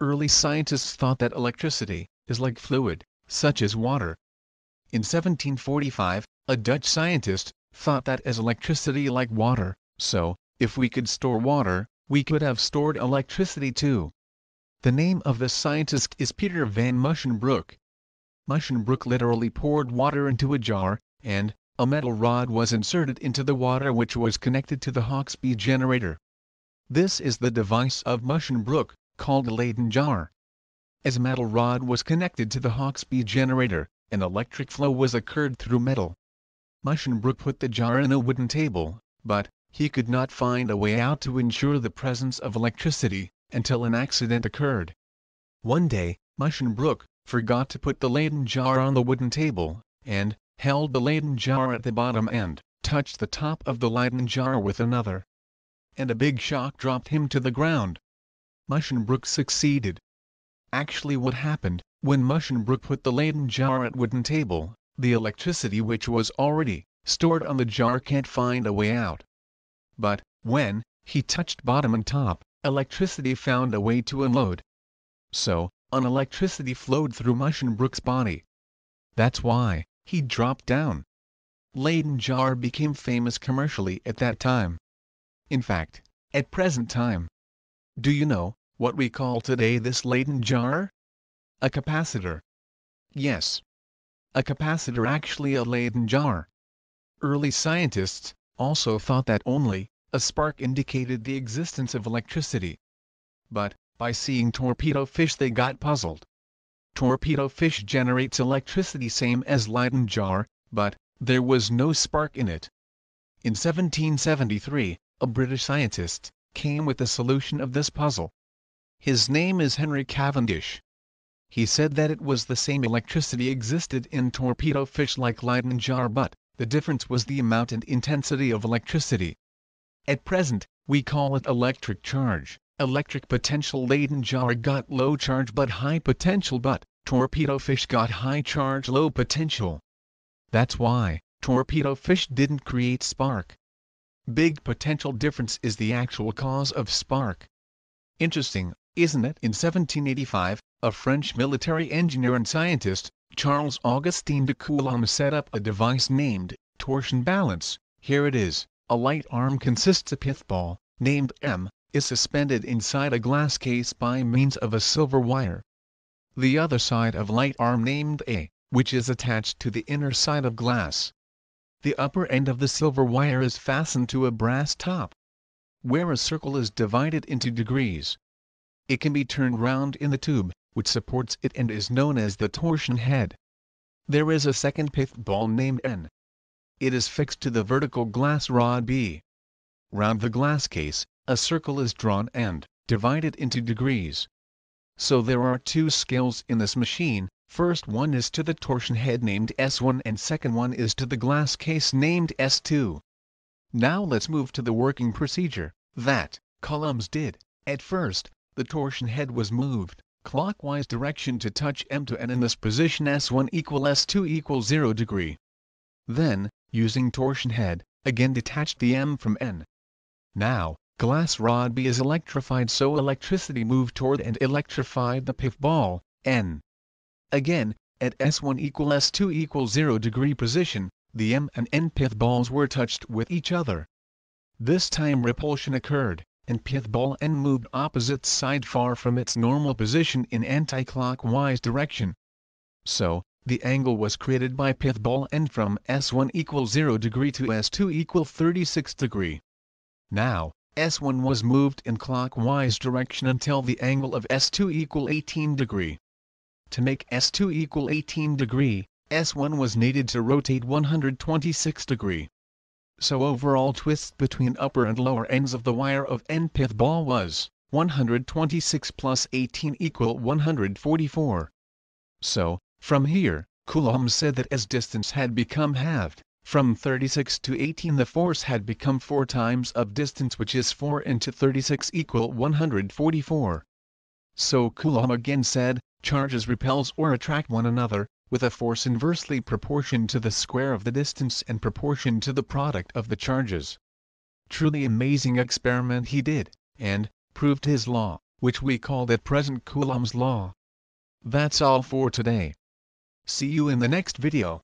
Early scientists thought that electricity is like fluid, such as water. In 1745, a Dutch scientist thought that as electricity like water, so, if we could store water, we could have stored electricity too. The name of this scientist is Peter van Muschenbroek. Muschenbroek literally poured water into a jar, and, a metal rod was inserted into the water which was connected to the Hawksby generator. This is the device of Muschenbroek, called a Leyden jar. As a metal rod was connected to the Hawksby generator, an electric flow was occurred through metal. Muschenbrook put the jar in a wooden table, but, he could not find a way out to ensure the presence of electricity, until an accident occurred. One day, Muschenbrook, forgot to put the Leyden jar on the wooden table, and, held the Leyden jar at the bottom end, touched the top of the Leyden jar with another. And a big shock dropped him to the ground. Mushenbrook succeeded. Actually what happened, when Mushenbrook put the Leyden jar at wooden table, the electricity which was already stored on the jar can't find a way out. But, when he touched bottom and top, electricity found a way to unload. So, an electricity flowed through Mushenbrook's body. That's why, he dropped down. Leyden jar became famous commercially at that time. In fact, at present time. Do you know, what we call today this Leyden jar? A capacitor. Yes. A capacitor actually a Leyden jar. Early scientists also thought that only a spark indicated the existence of electricity. But, by seeing torpedo fish they got puzzled. Torpedo fish generates electricity same as Leyden jar, but, there was no spark in it. In 1773, a British scientist, came with the solution of this puzzle. His name is Henry Cavendish. He said that it was the same electricity existed in torpedo fish like Leyden jar but, the difference was the amount and intensity of electricity. At present, we call it electric charge, electric potential Leyden jar got low charge but high potential but, torpedo fish got high charge low potential. That's why, torpedo fish didn't create spark. Big potential difference is the actual cause of spark. Interesting, isn't it? In 1785, a French military engineer and scientist, Charles Augustin de Coulomb set up a device named torsion balance. Here it is. A light arm consists of pith ball, named M, is suspended inside a glass case by means of a silver wire. The other side of light arm named A, which is attached to the inner side of glass. The upper end of the silver wire is fastened to a brass top. Where a circle is divided into degrees, it can be turned round in the tube, which supports it and is known as the torsion head. There is a second pith ball named N. It is fixed to the vertical glass rod B. Round the glass case, a circle is drawn and divided into degrees. So there are two scales in this machine, first one is to the torsion head named S1 and second one is to the glass case named S2. Now let's move to the working procedure that Coulombs did, at first, the torsion head was moved, clockwise direction to touch M2 and in this position S1 equal S2 equals 0 degree. Then, using torsion head, again detached the M from N. Now, glass rod B is electrified so electricity moved toward and electrified the pith ball, N. Again, at S1 equal S2 equals 0 degree position, the M and N pith balls were touched with each other. This time repulsion occurred and ball and moved opposite side far from its normal position in anti-clockwise direction. So, the angle was created by pithball and from S1 equals 0 degree to S2 equal 36 degree. Now, S1 was moved in clockwise direction until the angle of S2 equal 18 degree. To make S2 equal 18 degree, S1 was needed to rotate 126 degree so overall twist between upper and lower ends of the wire of n pith ball was 126 plus 18 equal 144. So, from here, Coulomb said that as distance had become halved, from 36 to 18 the force had become 4 times of distance which is 4 into 36 equal 144. So Coulomb again said, charges repels or attract one another, with a force inversely proportioned to the square of the distance and proportioned to the product of the charges. Truly amazing experiment he did, and proved his law, which we call at present Coulomb's law. That's all for today. See you in the next video.